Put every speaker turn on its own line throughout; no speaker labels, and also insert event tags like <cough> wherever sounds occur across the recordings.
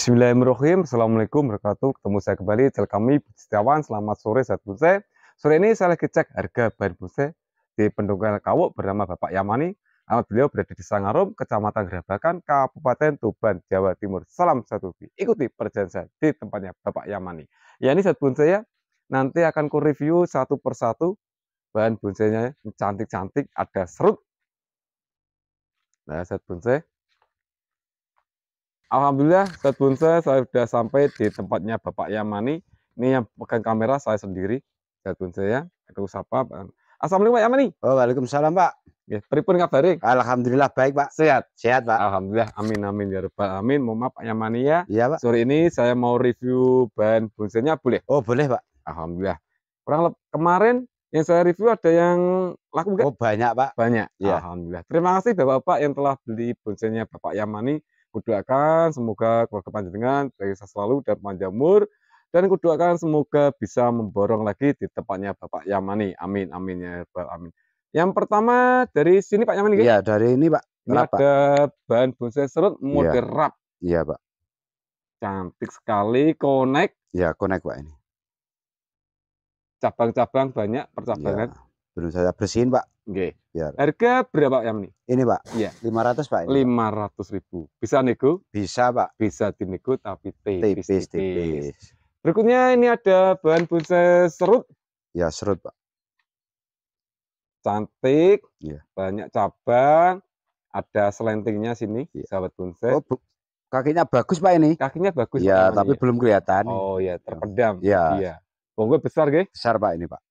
Bismillahirrahmanirrahim. Assalamualaikum warahmatullahi Ketemu saya kembali channel kami Setiawan. Selamat sore saat buse. Sore ini saya lagi cek harga bahan buse di pendukungan Kawuk bernama Bapak Yamani. Alamat beliau berada di Sangarum, Kecamatan Gerabakan, Kabupaten Tuban, Jawa Timur. Salam satu Ikuti perjalanan saya di tempatnya Bapak Yamani. Ya ini saat bonsai ya. Nanti akan ku review satu persatu bahan bonsainya cantik-cantik. Ada serut. Nah, saat bonsai Alhamdulillah, set saya, sudah sampai di tempatnya Bapak Yamani. Ini yang pegang kamera saya sendiri. Set pun saya, aku sapa. Assalamualaikum Pak Yamani. Oh, Waalaikumsalam Pak. Ya, peripun kabarik. Alhamdulillah baik Pak. Sehat. Sehat Pak. Alhamdulillah. Amin amin ya rabbal amin. Mohon maaf Pak Yamani ya. Iya Pak. Sore ini saya mau review bahan bonsainya boleh? Oh, boleh Pak. Alhamdulillah. Kurang kemarin yang saya review ada yang laku bukan? Oh, banyak Pak. Banyak. Ya. Alhamdulillah. Terima kasih Bapak-bapak yang telah beli bonsainya Bapak Yamani. Kudoakan semoga keluarga panjenengan bisa selalu dan panjamur dan kudoakan semoga bisa memborong lagi di tempatnya Bapak Yamani. Amin amin ya Bapak, amin. Yang pertama dari sini Pak Yamani. Iya, dari ini Pak. Ini ada bahan bonsai serut iya. mode ya. Iya, Pak. Cantik sekali connect. Iya, connect Pak ini. Cabang-cabang banyak percabangan. Ya belum saya bersihin pak Oke. Biar. Harga berapa yang ini? Ini pak. Iya. Lima ratus pak. Lima ratus ribu. Bisa nego? Bisa pak. Bisa dinego tapi tipis, tipis. tipis. Berikutnya ini ada bahan bonsai serut. Ya serut pak. Cantik. Ya. Banyak cabang. Ada selentingnya sini, ya. sahabat bonsai. Oh, bu kakinya bagus pak ini. Kakinya bagus. Ya, pak, tapi ya. belum kelihatan. Oh ya, terpendam. Ya. Bonggol iya. Bonggo besar, gak? Besar pak ini pak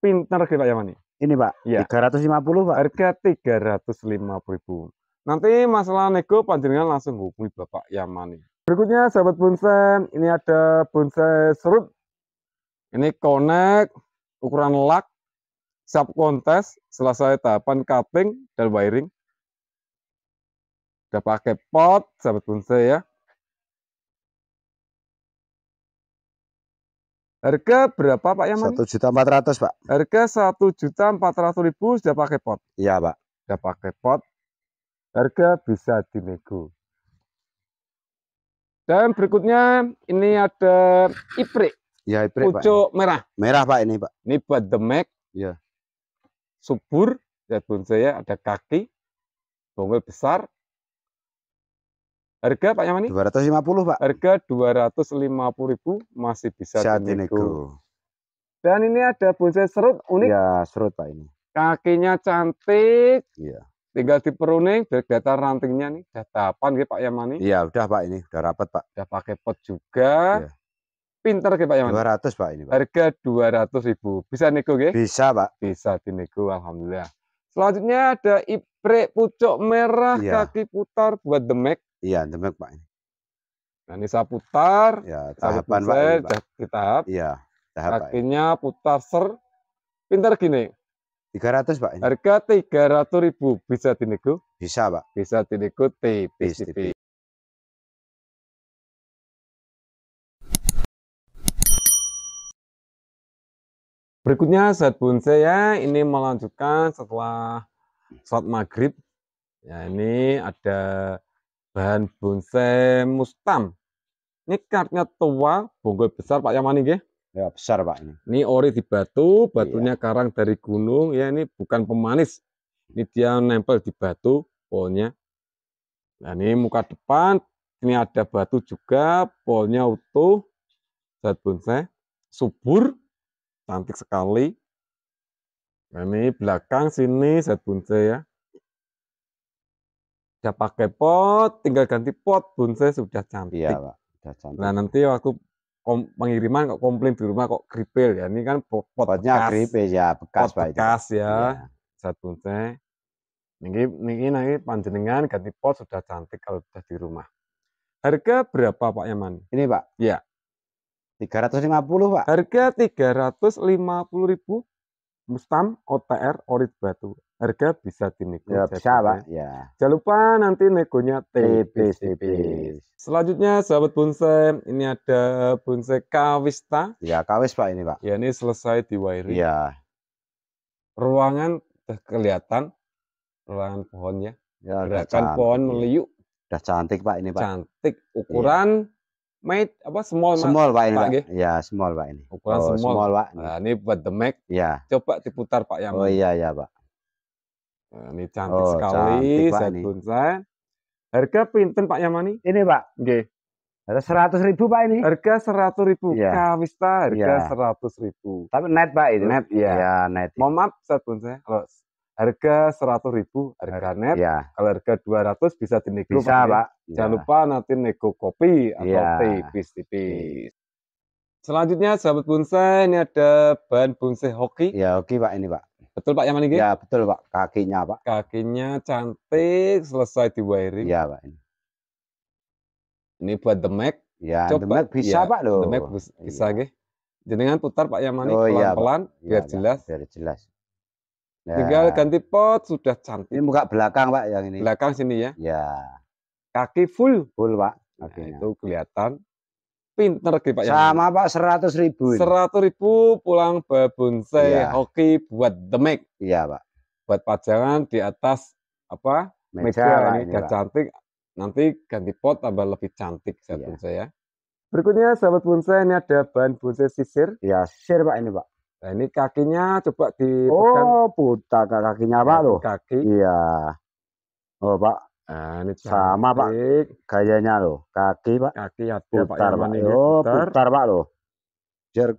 pinter kita Pak Yamani. Ini Pak, ya. 350 Pak. Harga 350 ribu. Nanti masalah nego panjenengan langsung hubungi Bapak Yamani. Berikutnya sahabat bonsai, ini ada bonsai serut. Ini konek, ukuran lak, sub kontes, selesai tahapan cutting dan wiring. Udah pakai pot, sahabat bonsai ya. Harga berapa Pak Yaman? Satu juta empat ratus Pak. Harga satu juta empat ratus ribu sudah pakai pot. Iya Pak. Sudah pakai pot. Harga bisa dinego. Dan berikutnya ini ada iprik. Iya iprik Pucuk merah. Merah Pak ini Pak. Ini buat demek. Iya. Subur. Ya bonsai ada kaki. Bonggol besar. Harga Pak Yamani? 250, Pak. Harga 250.000 masih bisa dinego. Dan ini ada bonsai serut unik. Ya, serut Pak ini. Kakinya cantik. Iya. Tinggal diperuning dari data rantingnya nih, data tapan nih Pak Yamani? Iya, udah Pak ini, udah rapat Pak. Udah pakai pot juga. Iya. Pinter ke Pak Yamani? 200 Pak ini Pak. Harga 200.000. Bisa nego nggih? Bisa Pak. Bisa dinego alhamdulillah. Selanjutnya ada iprek pucuk merah iya. kaki putar buat demek. Iya, demek Pak. Nah, ini saya putar. Ya, tahapan saya, Pak. Kita tahap. Iya, tahap Akhirnya Pak. putar ser. Pintar gini. 300, Pak. Ini. Harga ribu bisa dinego? Bisa, Pak. Bisa dinego tipis-tipis. Berikutnya saat bonsai ya, ini melanjutkan setelah sholat maghrib. Ya, ini ada bahan bonsai mustam. Ini kartnya tua, bonggol besar Pak Yamani, ya? Ya besar Pak ini. Ini ori di batu, batunya iya. karang dari gunung. Ya ini bukan pemanis. Ini dia nempel di batu polnya. Nah ini muka depan, ini ada batu juga, polnya utuh. Zat bonsai, subur, cantik sekali. Nah, ini belakang sini zat bonsai ya. Udah pakai pot, tinggal ganti pot, bonsai sudah cantik. Iya, Pak. Sudah cantik. Nah, nanti waktu pengiriman kok komplain di rumah kok kripil ya. Ini kan pot Potnya bekas. kripil ya, bekas, pot Pak. Bekas ya. Iya. Zat bonsai. Ini, ini nanti panjenengan ganti pot sudah cantik kalau sudah di rumah. Harga berapa Pak Yaman? Ini Pak. Iya. 350 Pak. Harga 350 ribu Mustam OTR Orit Batu harga bisa dinego. Ya, bisa, Pak. Ya. Jangan lupa nanti negonya tipis-tipis. Selanjutnya, sahabat bonsai, ini ada bonsai kawista. Ya, kawis, Pak, ini, Pak. Ya, ini selesai di wiring. Ya. Ruangan kelihatan, ruangan pohonnya. Ya, Gerakan pohon meliuk. Udah cantik, Pak, ini, Pak. Cantik. Iya. Ukuran ya. Made apa small small pak ini pak, pak. ya small pak ini ukuran oh, small. small pak ini. nah ini buat the Mac ya coba diputar pak yang oh iya iya pak Nah, ini cantik oh, sekali, set bonsai. Harga pinten Pak Yamani? Ini Pak. Oke. Harga seratus ribu Pak ini. Harga seratus ribu. Ya. Kawista harga iya. seratus ya. ribu. Tapi net Pak itu. Net ya. ya net. Mohon maaf set bonsai. Kalau harga seratus ribu harga net. Ya. Kalau harga dua ratus bisa dinego bisa, Pak. Ya. Pak. Ya. Jangan lupa nanti nego kopi atau ya. tipis-tipis. Iya. Selanjutnya sahabat bonsai ini ada bahan bonsai hoki. Ya hoki Pak ini Pak. Betul Pak Yaman ini? Ya betul Pak, kakinya Pak. Kakinya cantik, selesai di wiring. Ya Pak. Ini, ini buat The Mac. Ya, Coba. The bisa ya, Pak loh. The Mac iya. bisa ya. Gitu. Jenengan putar Pak mana oh, iya, pelan-pelan ya, biar ya, jelas. Biar jelas. Ya. Tinggal nah. ganti pot sudah cantik. Ini buka belakang Pak yang ini. Belakang sini ya. Ya. Kaki full. Full Pak. Nah, itu kelihatan pinter gitu Pak. Sama Pak seratus ribu. Seratus ribu pulang saya ya. hoki buat demek. Iya Pak. Buat pajangan di atas apa meja, meja ini cantik. Nanti ganti pot tambah lebih cantik saya iya. ya. saya. Berikutnya sahabat bonsai ini ada bahan bonsai sisir. Ya sisir Pak ini Pak. Nah, ini kakinya coba di Oh, putar kakinya Pak iya, loh. Kaki. Iya. Oh, Pak, Nah, ini cantik. sama Pak gayanya loh, kaki Pak. Kaki ya putar Pak. Pak. Oh, putar. putar Pak loh. Biar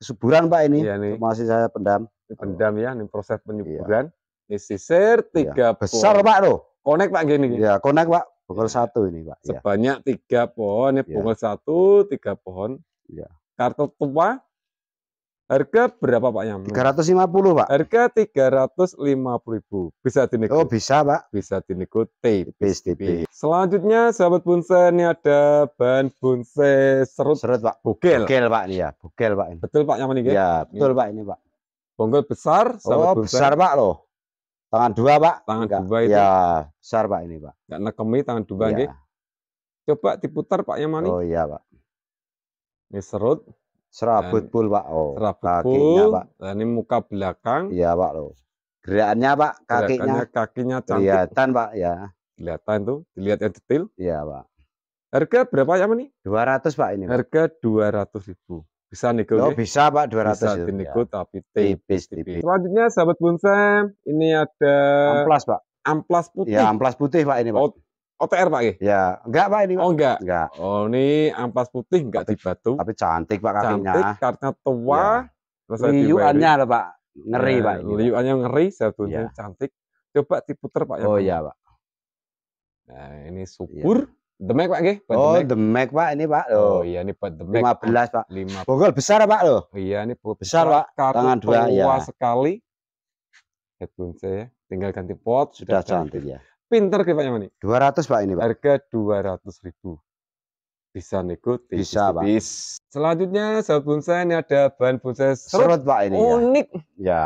kesuburan Pak ini. Iya, ini. Masih saya pendam. pendam ya, ini proses penyuburan. Iya. Ini sisir iya. tiga iya. Besar pohon. Pak loh. Konek Pak gini. Ya, konek Pak. Bungkul iya. satu ini Pak. Iya. Sebanyak tiga pohon. Ini pohon satu, tiga pohon. Iya. Kartu tua Harga berapa Pak Yam? 350 Pak. Harga 350.000. Bisa dinego. Oh bisa Pak. Bisa dinego tipis Selanjutnya sahabat bonsai ini ada ban bonsai serut. Serut Pak. Bugel. Bugel Pak ini ya. Bugel Pak ini. Betul Pak yang ini. Ya? Iya betul Pak ini Pak. Bonggol besar sahabat oh, bonsai. besar Pak loh. Tangan dua Pak. Tangan Enggak. dua itu. Ya besar Pak ini Pak. Enggak nekemi tangan dua ya. Coba diputar Pak yang ini. Oh iya Pak. Ini serut. Serabut pul, Pak. Oh, serabut kakinya, Pak. dan ini muka belakang. Iya, Pak lo. Gerakannya, Pak, kakinya. kakinya cantik. Kelihatan, Pak, ya. Kelihatan tuh, dilihat yang detail. Iya, Pak. Harga berapa ya, ini? ratus, Pak, ini. Pak. Harga ratus ribu bisa nego oh, bisa pak 200 bisa ribu. ya. tapi tipis, tipis selanjutnya sahabat bonsai ini ada amplas pak amplas putih ya amplas putih pak ini pak oh, OTR Pak ya? ya, enggak Pak ini. Oh enggak. Enggak. Oh ini ampas putih enggak tapi, tuh. Tapi cantik Pak kakinya. Cantik, karena tua. Ya. Liuannya ada Pak. Ngeri nah, Pak. Liuannya ngeri, sebetulnya ya. cantik. Coba diputer Pak. Ya, oh iya Pak. Nah ini subur. Ya. Demek Pak nggih? Oh, demek. Pak ini Pak. Oh, oh iya ini pak demek. 15 Pak. 5. Bogol besar Pak loh. Iya ini bogol besar, besar Pak. Tangan dua ya. sekali. Headphone saya tinggal ganti pot sudah, sudah cantik ya. Pinter ke Pak Yamani. 200 Pak ini Pak. Harga 200 ribu. Bisa nego tipis, Bisa Pak. Tipis. Selanjutnya sahabat bonsai ini ada bahan bonsai serut, serut Pak ini ya. Unik. Ya.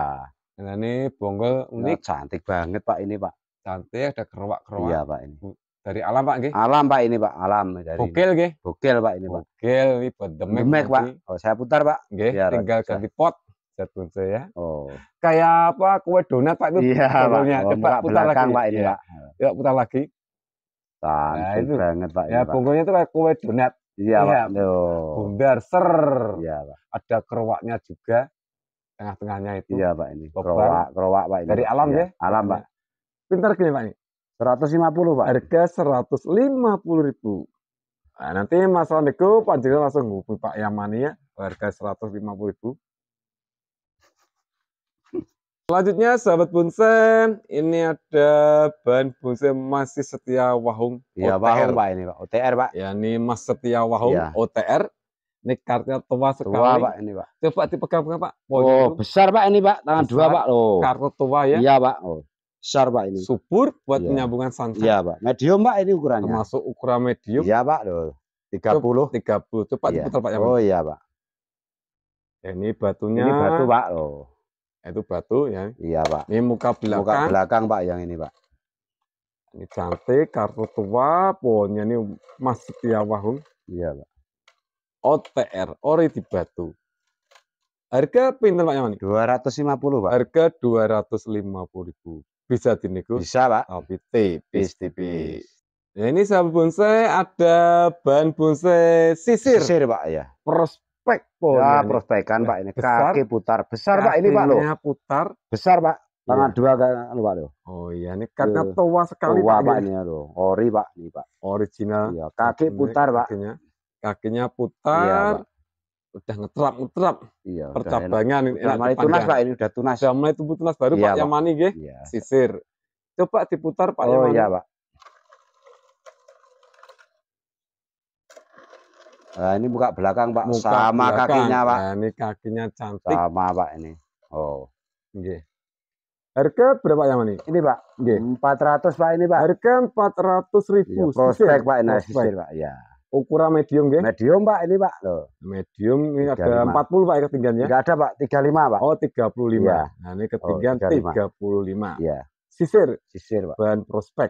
ya. Nah, ini bonggol unik. Ya, cantik banget Pak ini Pak. Cantik ada kerowak-kerowak. Iya Pak ini. Dari alam Pak ini. Alam Pak ini Pak, alam eh, dari. Bokil nggih. Bokil Pak ini Pak. Bokil ini buat demek, demek Pak. Oh, saya putar Pak. Oke. Iya, tinggal ganti pot jagunse ya. Oh. Kayak apa kue donat Pak itu iya, modelnya. Pak. Oh, putar lagi. Nah, Pak ini, ya. Pak. Ya, putar lagi. nah, itu banget Pak. Ya, bungkusnya itu kayak kue donat. Iya, ya, Pak. Bundar ser. Iya, Pak. Ada kerowaknya juga tengah-tengahnya itu. Iya, Pak ini. Kerowak, kerowak Pak ini. Dari alam ya. ya? Alam, Pak. Iya. Pintar gini, Pak ini. 150, Pak. Harga 150 ribu. Nah, nanti Mas Randeko Pak Jiro langsung hubungi Pak Yamani ya. Harga 150 ribu. Selanjutnya sahabat bunsen, ini ada bahan bunsen masih Setia Wahung ya, OTR. Wahung, Pak ini Pak, OTR Pak. Ya ini Mas Setia Wahung ya. OTR. Ini kartunya tua sekali. Tua Pak ini Pak. Coba dipegang-pegang Pak. Oh, oh, besar Pak ini Pak, tangan besar, dua Pak loh. Kartu tua ya. Iya Pak. Oh. Besar Pak ini. Subur buat ya. penyambungan santan. Iya Pak. Medium Pak ini ukurannya. Termasuk ukuran medium. Iya Pak loh. Tiga puluh. Coba ya. diputar Pak ya. Oh iya Pak. Ini batunya. Ini batu Pak loh itu batu ya. Iya, Pak. Ini muka belakang. Muka belakang, Pak, yang ini, Pak. Ini cantik, kartu tua, pohonnya ini masih Setia Iya, Pak. OTR, ori di batu. Harga pinter Pak Yang Dua ratus lima puluh, Pak. Harga dua ratus lima puluh ribu. Bisa dinego? Bisa, Pak. Tapi oh, tipis, tipis. Ya, ini sabun bonsai ada bahan bonsai sisir. Sisir, Pak, ya. Pros prospek pun. Oh, ya, ini. Iya, iya. prospekan iya. Pak ini. Besar, Kaki putar besar Pak ini Pak loh. putar. Besar Pak. Tangan iya. dua kan Pak loh. Oh iya ini karena tua sekali tua, Pak. Pak ini loh. Ya. Ori Pak ini Pak. Original. Ya, kaki putar Pak. Kakinya, kakinya putar. Iya, Pak. Udah ngetrap ngetrap. Iya. Percabangan ini. Udah mulai tunas Pak ini udah tunas. Udah mulai tumbuh tunas baru iya, Pak Yamani gih. Iya. Sisir. Coba diputar Pak oh, Yamani. Oh iya Pak. Nah, ini buka belakang, Pak. Buka Sama belakang. kakinya, Pak. Nah, ini kakinya cantik. Sama, Pak, ini. Oh. Oke. Harga berapa yang ini? Ini, Pak. Empat ratus Pak, ini, Pak. Harga empat ratus ribu. Ya, prospek, Pak, ini prospek. Pak. Ya. Ukuran medium, ya? Medium, Pak, ini, Pak. Loh. Medium ini 35. ada puluh Pak, ya, ketinggiannya. Enggak ada, Pak. Tiga lima Pak. Oh, tiga puluh lima. Iya. Nah, ini ketinggian oh, tiga puluh lima. Ya. Sisir. Sisir, Pak. Bahan prospek.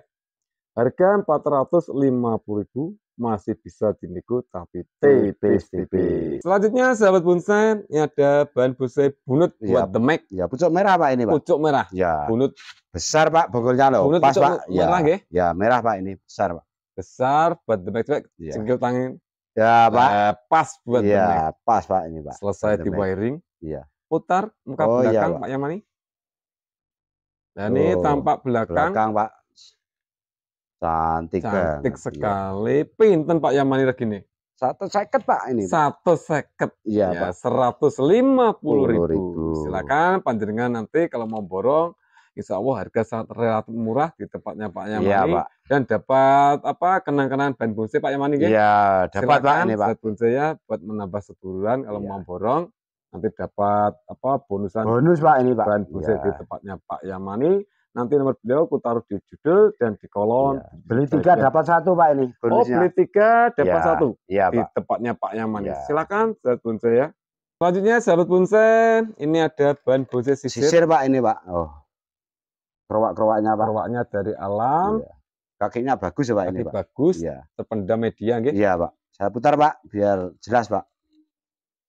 Harga empat ratus lima puluh ribu masih bisa dinego tapi tipis tipis. Selanjutnya sahabat bonsai ini ada bahan bonsai bunut ya, buat demek. Ya pucuk merah pak ini pak. Pucuk merah. Ya. Bunut besar pak bogolnya loh. Bunut Pas pak. Ya. Merah ya. Ya merah pak ini besar pak. Besar buat demek demek. Ya. Cengkil tangan. Ya pak. Uh, pas buat ya, demek. Pas pak ini pak. Selesai di wiring. Iya. Putar muka oh, iya, belakang ya, pak. pak Yamani. Dan ini tampak belakang, belakang pak Cantik Cantik kan? sekali. Ya. Pinten Pak Yamani gini. Satu seket Pak ini. Satu seket. Iya ya, Pak. Seratus lima puluh ribu. ribu. Silakan panjenengan nanti kalau mau borong, Insya Allah harga sangat relatif murah di tempatnya Pak Yamani. Ya, Pak. Dan dapat apa kenang-kenangan ban bonsai Pak Yamani. Iya, dapat Silakan, Pak ini Pak. ya buat menambah sebulan kalau ya. mau borong nanti dapat apa bonusan bonus pak ini pak ban bonsai ya. di iya. tempatnya Pak Yamani nanti nomor beliau aku taruh di judul dan di kolom. Ya. Beli tiga dapat satu pak ini. Bonusnya. Oh beli tiga dapat ya. satu ya, di pak. tempatnya Pak Nyaman. Ya. Silakan sahabat bonsai ya. Selanjutnya sahabat bonsai ini ada bahan bonsai sisir. Sisir pak ini pak. Oh kerowak-kerowaknya pak. Kerowaknya dari alam. Ya. Kakinya bagus ya pak Kaki ini pak. Bagus. Ya. Terpendam media gitu. Iya pak. Saya putar pak biar jelas pak.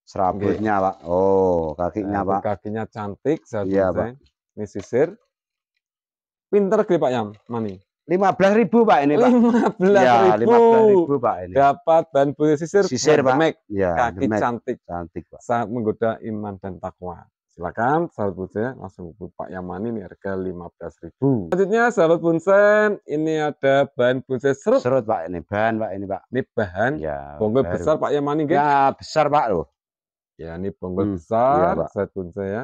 Serabutnya pak. Oh kakinya nah, pak. Kakinya cantik sahabat ya, bonsai. Pak. Ini sisir. Pinter kali Pak Yam, Mani. belas ribu Pak ini Pak. belas ya, ribu. ribu Pak ini. Dapat bahan punya sisir, sisir Pak. Demek, ya, kaki demek. cantik. Cantik Pak. Saat menggoda iman dan takwa. Silakan sahabat punya, langsung hubungi Pak Yamani ini harga lima belas ribu. Selanjutnya sahabat bonsai ini ada bahan punya serut. Serut Pak ini bahan Pak ini Pak. Ini bahan. Ya. Bonggol besar Pak Yamani mani. Ya besar Pak loh. Ya ini bonggol hmm, besar iya, ya, sahabat bonsai ya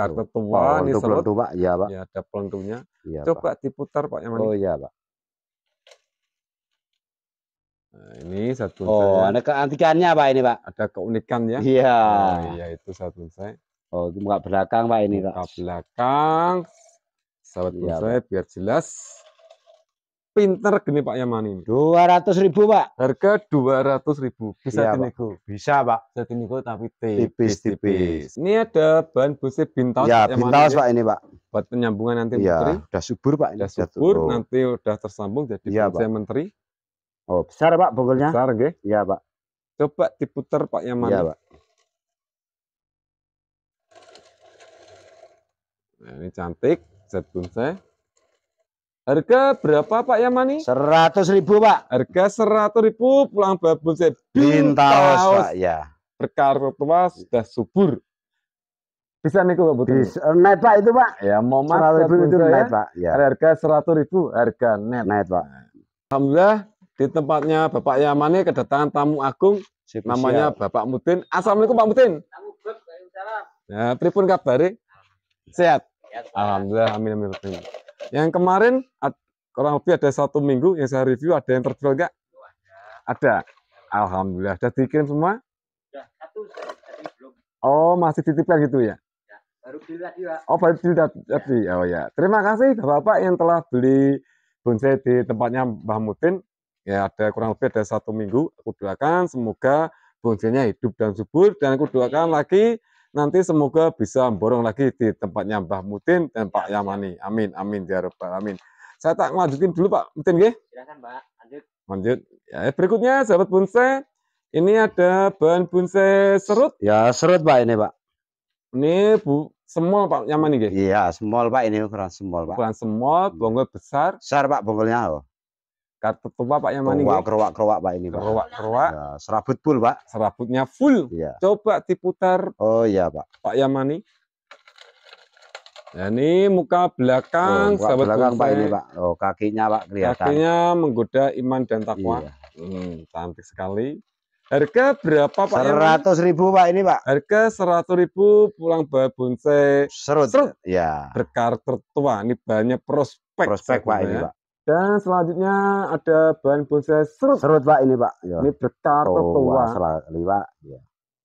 kartu oh, tua oh, nih selot. tua, ya Pak. Ya, ada pelentunya. Ya, Coba Pak. diputar Pak yang mana? Oh iya Pak. Nah, ini satu. Oh, ada keantikannya Pak ini Pak. Ada keunikan ya? Iya. Nah, iya itu satu saya. Oh, itu muka belakang Pak ini Pak. Muka belakang. Sahabat ya, saya biar jelas pinter gini Pak Yaman ini. ratus ribu Pak. Harga dua ratus ribu. Bisa ya, tiniku. Bisa Pak. Bisa tinigo tapi tipis-tipis. Ini ada bahan busi bintang. Iya, ya Pak Pak ini Pak. Buat penyambungan nanti ya, menteri. Sudah subur Pak. Sudah subur jatuh. nanti sudah tersambung jadi ya, saya menteri. Oh besar Pak bogelnya. Besar gak? Iya Pak. Coba diputar Pak Yaman. Iya Pak. Nah, ini cantik Set bonsai. Harga berapa Pak Yamani? Seratus ribu Pak. Harga seratus ribu pulang babun saya bintaos Pak ya. Berkarpet tua sudah subur. Bisa nih Pak Butuh. Net Pak itu Pak. Ya mau mas. Seratus ribu itu net Pak. Ya. Harga seratus ribu harga net. Net Pak. Alhamdulillah di tempatnya Bapak Yamani kedatangan tamu agung Siap, namanya Bapak Mutin. Assalamualaikum Pak Mutin. Assalamualaikum. Ya, pripun kabare? Sehat. Sehat Alhamdulillah amin amin. amin. Yang kemarin kurang lebih ada satu minggu yang saya review ada yang terjual nggak? Ada. Alhamdulillah. Sudah dikirim semua? Sudah satu, belum. Oh, masih titipkan gitu ya? ya baru Oh, baru beli ya. tadi. Oh ya. Terima kasih bapak Bapak yang telah beli bonsai di tempatnya Mbah Mutin. Ya, ada kurang lebih ada satu minggu. Aku doakan semoga bonsainya hidup dan subur dan aku doakan lagi Nanti semoga bisa borong lagi di tempatnya Mbah Mutin dan Pak ya, Yamani. Amin, amin, ya Rabbal Amin. Saya tak lanjutin dulu Pak Mutin, ya. Silakan Pak, lanjut. Lanjut. Ya, eh, berikutnya sahabat bonsai, ini ada bahan bonsai serut. Ya, serut Pak ini Pak. Ini bu, semol Pak Yamani, ya. Iya, semol Pak ini ukuran semol Pak. Ukuran semol, hmm. bonggol besar. Besar Pak bonggolnya. Oh. Kartu tua Pak Yamani mana? Kerowak, kerowak, kerowak Pak ini Pak. Kerowak, kerowak. Ya, serabut full Pak. Serabutnya full. Ya. Coba diputar. Oh iya Pak. Pak Yamani. Ya, ini muka belakang, oh, muka belakang Pak ini Pak. Oh kakinya Pak kelihatan. Kakinya menggoda iman dan takwa. Iya. Hmm, cantik sekali. Harga berapa Pak? Seratus ribu Pak ini Pak. Harga seratus ribu pulang bawa bonsai serut. serut. Ya. Berkarakter tua. Ini banyak prospek. Prospek Pak ini Pak. Dan selanjutnya ada bahan bonsai serut. Serut pak ini pak. Ya. Ini berkata oh, tua. tua. Sekali pak. Ya.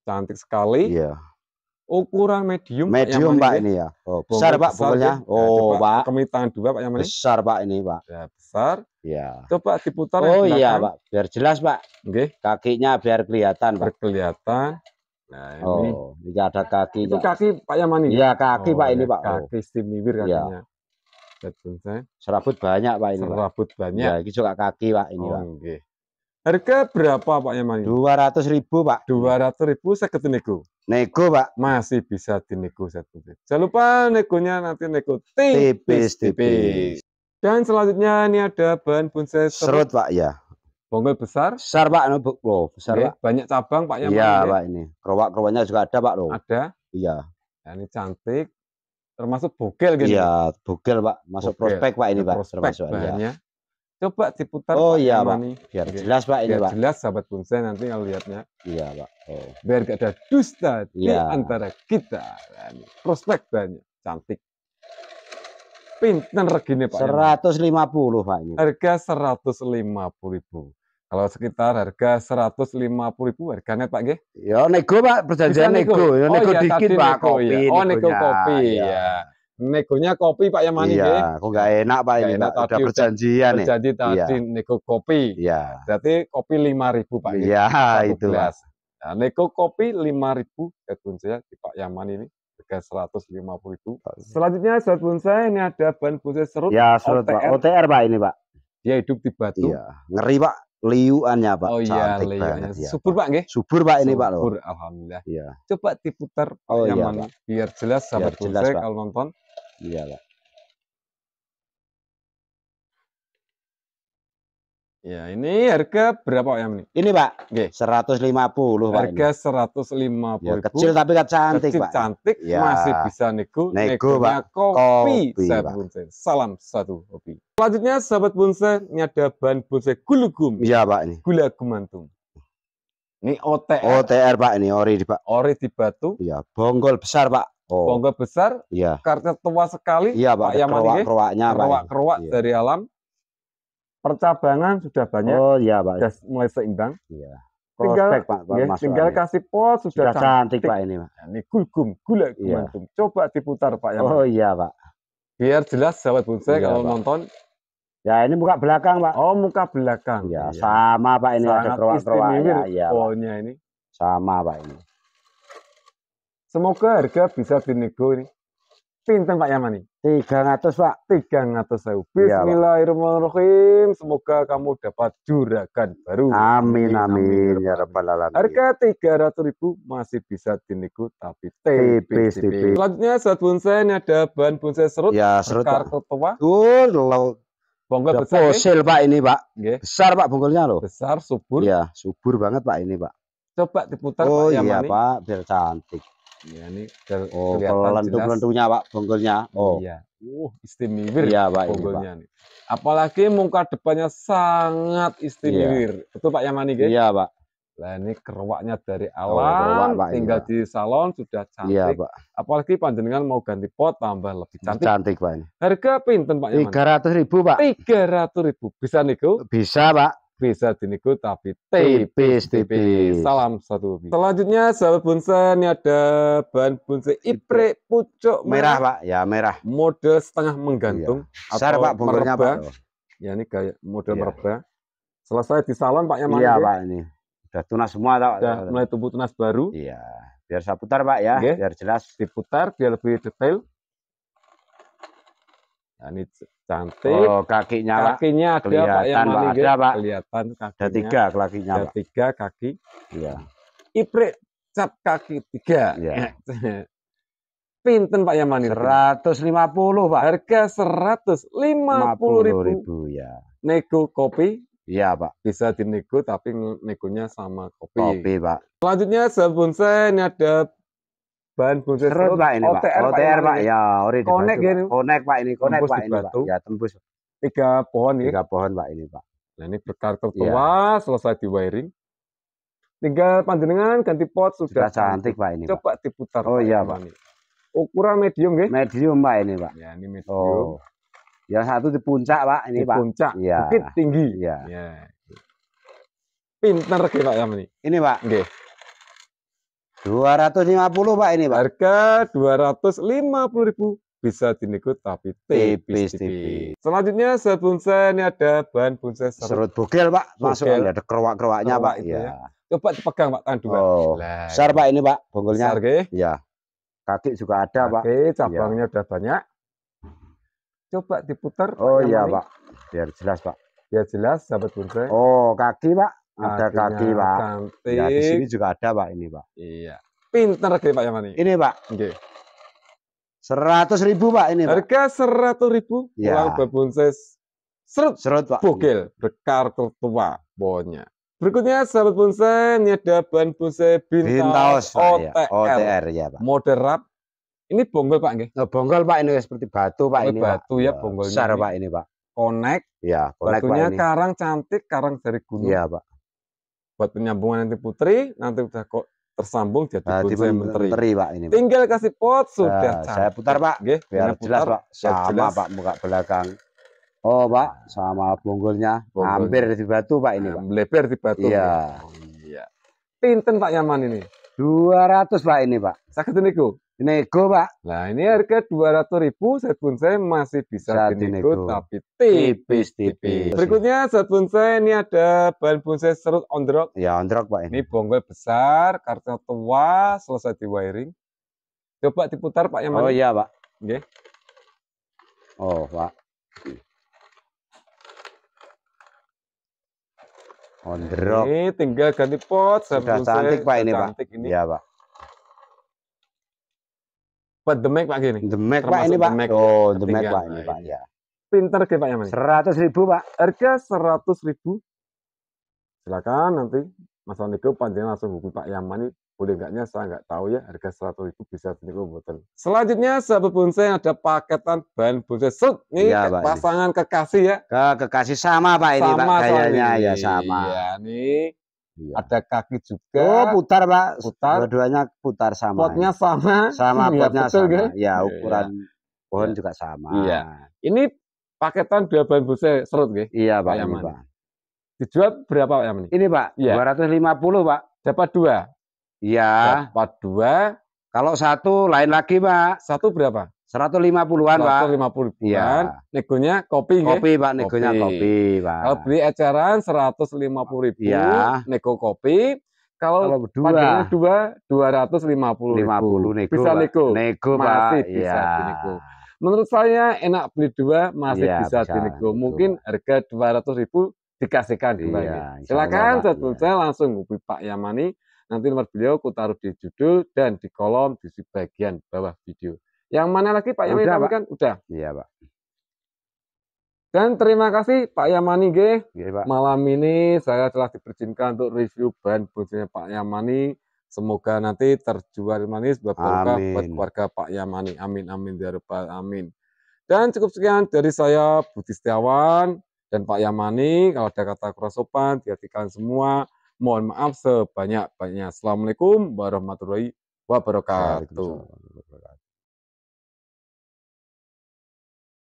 Cantik sekali. Iya. Ukuran medium. Medium pak, pak ini ya. Oh, besar, besar pak pokoknya. Nah, oh ya, pak. Kemitan dua pak yang mana? Besar pak ini pak. Ya, besar. Iya. Coba diputar. Oh iya pak. Biar jelas pak. Oke. Okay. Kakinya biar kelihatan pak. Biar kelihatan. Nah, ini. Oh, ini ada kaki. Itu kaki Pak Yamani. Iya, kaki oh, Pak ini iya, Pak. Kaki oh. stim iya. kakinya. Ya. Betul. Serabut banyak Pak ini. Serabut Pak. banyak. Ya, ini juga kaki Pak ini oh, Pak. Okay. Harga berapa Pak Yaman? Dua ratus ribu Pak. Dua ratus ribu saya nego. Nego Pak. Masih bisa dinego satu. Jangan lupa negonya nanti nego tipis tipis. Dan selanjutnya ini ada bahan bonsai serut, serut Pak ya. Bonggol besar? Besar Pak, no, oh, besar Oke, Pak. Banyak cabang Pak Yaman. Iya Pak ini. Kerowak kerowaknya juga ada Pak loh. Ada. Iya. Nah, ini cantik termasuk bokel gitu. Iya, bokel Pak, masuk prospek Pak ini Pak, prospek termasuk iya. bahannya. Ya. Coba diputar Oh iya Pak, ini. biar Oke. jelas Pak ini biar Pak. jelas sahabat bonsai nanti kalau lihatnya. Iya Pak. Oh. Biar gak ada dusta iya. di antara kita. Prospek banyak, cantik. Pinter gini Pak. 150 Pak ini. Harga 150 ribu kalau sekitar harga puluh ribu net Pak Gih? Ya nego Pak, perjanjian nego. nego. Ya, nego oh, dikit Pak kopi. Ya. Oh nego iya, kopi ya. ya. Negonya kopi Pak Yamani Iya, kok gak enak Pak gak ini enak, ada perjanjian nih. Jadi tadi ya. nego kopi. Iya. Berarti kopi 5000 Pak Iya, itu Nah, nego kopi 5000 ya saya di Pak Yaman ini harga puluh ribu. Selanjutnya sahabat bonsai ini ada ban bonsai serut. Ya serut OTR. Pak. OTR Pak ini Pak. Dia hidup di batu. Iya. Ngeri Pak liuannya Pak. Oh iya, liuannya. Ya, subur Pak nggih. Subur Pak ini Pak loh. Subur Alhamdulillah. Iya. Coba diputar oh, iya, Pak. biar jelas sahabat jelas, kalau nonton. Iya Pak. Ya, ini harga berapa ya ini? Ini, Pak. Oke. 150, Pak. Harga seratus 150. Ya, kecil tapi cantik, kecil, Pak. cantik, ya. masih bisa nego. Nego, Pak. Kopi, kopi sahabat Bunse. Salam satu kopi. Selanjutnya, sahabat bonsai, ini ada bahan bonsai gulugum. Iya, Pak, ini. Gula gumantung. Ini OTR. OTR, Pak, ini ori, di Pak. Ori di batu. Iya, bonggol besar, Pak. Oh. Bonggol besar, iya. karena tua sekali, iya, Pak, keruak-keruaknya, Pak. keruak Kroak, kroak dari alam, percabangan sudah banyak. Oh iya pak. Sudah mulai seimbang. Iya. Prospek tinggal, pak, pak ya, tinggal ya. kasih pot oh, sudah, sudah cantik, cantik pak ini pak. Ini gulgum gula gumantum. Iya. Coba diputar pak ya. Pak. Oh iya pak. Biar jelas sahabat bonsai iya, kalau pak. nonton. Ya ini muka belakang pak. Oh muka belakang. Ya iya. sama pak ini Sangat ada ya. kerowaknya Iya. Pohonnya ini. Sama pak ini. Semoga harga bisa dinego ini. Pinten Pak Yamani? 300 Pak, 300 ewu. Iya, Bismillahirrahmanirrahim. Semoga kamu dapat juragan baru. Amin amin, amin. ya rabbal alamin. Harga 300 ribu masih bisa dinego tapi tipis tipis. Selanjutnya saat bonsai ini ada bahan bonsai serut. Ya serut. Kartu tua. Tuh, Bonggol ya, besar. Ya? Fosil Pak ini Pak. Okay. Besar Pak bonggolnya loh. Besar subur. Ya subur banget Pak ini Pak. Coba diputar Pak Yamani. Oh iya Pak biar cantik. Ya, ini ke, oh, kelentung-kelentungnya Pak, bonggolnya. Oh. Iya. Uh, istimewir ya, Pak, iya, bonggolnya ini, Pak. Apalagi muka depannya sangat istimewir. Iya. Betul Pak Yamani, guys? Iya, Pak. Lah ini keruaknya dari oh, awal, oh, tinggal iya. di salon sudah cantik. Iya, Pak. Apalagi panjenengan mau ganti pot tambah lebih cantik. Cantik, Pak. Harga pinten Pak Yamani? 300.000, Pak. 300.000. Bisa niku? Bisa, Pak bisa dinego tapi tipis tipis. Salam satu hobi. Selanjutnya sahabat bonsai ini ada bahan bonsai ipre pucuk merah, merah pak ya merah. Mode setengah menggantung iya. atau Besar, pak, bunganya Pak, ya ini kayak mode iya. Selesai di salon pak ya mana? Iya pak ini. Sudah tunas semua pak. Sudah mulai tumbuh tunas baru. Iya. Biar saya putar pak ya. Okay. Biar jelas. Diputar biar lebih detail. Nah, ini cantik. Oh, kakinya kakinya ada kelihatan, Pak yang Pak, ada, Pak. Kelihatan kakinya. Ada tiga kakinya. Ada tiga kaki. Iya. Iprik cap kaki tiga. Iya. <laughs> Pinten Pak Yamani? 150 Pak. Harga 150 ribu. ribu ya. Nego kopi. Iya Pak. Bisa dinego tapi negonya sama kopi. Kopi Pak. Selanjutnya sebun saya ini ada bahan buncis serut Pak ini Pak. OTR, OTR Pak, ya, ori konek ini. Konek Pak ini, konek Pak ini Pak. Ya, tembus. Tiga pohon ini. Ya. Tiga pohon Pak ini Pak. Nah, ini berkar tua iya. selesai di wiring. Tinggal panjenengan ganti pot sudah. Sudah cantik Pak ini. Coba diputar. Oh iya Pak. Ukuran medium ya Medium Pak ini Pak. Ya, ini medium. Oh. Yang satu di puncak Pak ini di Pak. Puncak. Ya. Bukit tinggi. ya. Ya. Pinter nggih Pak ini. Ini Pak. Nggih. Okay. 250 Pak ini Pak. Harga 250.000 bisa dinego tapi tipis tipis. tipis. Selanjutnya bonsai ini ada bahan bonsai serut, serut bugel Pak. Masuk ada keruak-keruaknya oh, Pak. Iya. Ya. Coba dipegang Pak tangan dua. Oh. Besar Pak ini Pak bonggolnya. Besar ya. Kaki juga ada Kaki, Pak. Iya. cabangnya ya. udah banyak. Coba diputar. Oh iya Pak. Biar jelas Pak. Biar jelas sahabat bonsai. Oh kaki Pak ada kaki pak ganti. ya di sini juga ada pak ini pak iya pinter gini pak mana ini pak okay. seratus ribu pak ini pak. harga seratus ribu ya. uang babonsai serut serut pak bugil bekar tertua bonya Berikutnya sahabat bonsai ini ada ban bonsai bintang, bintaus OTR, ya. OTR ya, Pak. Iya. Iya, Moderat. Ini bonggol Pak nggih. Oh, bonggol Pak ini seperti batu Pak ini. Batu ya iya, bonggolnya. Besar Pak ini Pak. Konek. Ya, konek Batunya Pak ini. karang cantik, karang dari gunung. Iya Pak buat penyambungan nanti putri, nanti udah kok tersambung jadi nah, menteri. menteri pak ini. Pak. Tinggal kasih pot nah, sudah. Nah, saya putar pak. Gih, biar putar, pak. Sama jelas. pak muka belakang. Oh pak, sama bonggolnya. Hampir di batu pak ini pak. Lebar di batu. Iya. Oh, iya. Pinten pak nyaman ini. 200 pak ini pak. Sakit niku nego pak nah ini harga dua ratus ribu setbun saya masih bisa Saat dinego, tapi tipis tipis berikutnya setbun saya ini ada bahan bonsai serut on rock ya on rock pak ini, ini bonggol besar kartel tua selesai di wiring coba diputar pak yang mana oh iya pak Oke. Okay. oh pak on rock ini tinggal ganti pot sudah cantik pak ini cantik iya, pak ini. ya pak Buat The Mac Pak gini. The Mac Pak ini Pak. The Mac, oh, The Mac Pak ini Pak iya. ya. Pinter ke Pak Yaman. Ya? Seratus ribu Pak. Harga seratus ribu. Silakan nanti Mas Waniko panjang langsung hubungi Pak Yamani boleh enggaknya saya enggak tahu ya harga seratus ribu bisa lo botol. Selanjutnya sahabat bonsai ada paketan bahan bonsai sud ini ya, Pak, pasangan ini. kekasih ya. Ke kekasih sama Pak ini sama, Pak kayaknya ya sama. Ya, nih Iya. Ada kaki juga. Oh, putar, Pak. Putar. Dua-duanya putar sama. Potnya sama. Sama hmm, potnya betul, sama. Kan? Ya, ukuran iya. pohon iya. juga sama. Iya. Ini paketan dua bahan busa serut, nggih? Iya, Pak. Ini, Pak. Dijual berapa, Pak Yaman? Ini, Pak. Iya. lima puluh, Pak. Dapat dua. Iya. Dapat dua. Kalau satu lain lagi, Pak. Satu berapa? Seratus 150-an, Pak. lima puluh Iya. Negonya kopi Kopi, Pak, negonya kopi, kopi Pak. Kalau beli eceran puluh ribu, ya. nego kopi. Kalau, kalau dua, ratus dua 250 lima puluh nego, bisa nego. Nego, Pak. Masih iya. bisa ya. dinego. Menurut saya enak beli dua masih ya, bisa, bisa dinego. Mungkin harga 200 ribu dikasihkan dua ya, ini. Silakan satu iya. saya langsung hubungi Pak Yamani. Nanti nomor beliau kutaruh di judul dan di kolom di bagian bawah video. Yang mana lagi Pak Yamani udah, kan? Udah. Iya, Pak. Dan terima kasih Pak Yamani G. Iya, Pak. Malam ini saya telah dipercinkan untuk review bahan bujinya Pak Yamani. Semoga nanti terjual manis buat keluarga, buat keluarga Pak Yamani. Amin, amin, ya Amin. Dan cukup sekian dari saya Budi Setiawan dan Pak Yamani. Kalau ada kata kurang sopan, semua. Mohon maaf sebanyak-banyaknya. Assalamualaikum warahmatullahi wabarakatuh.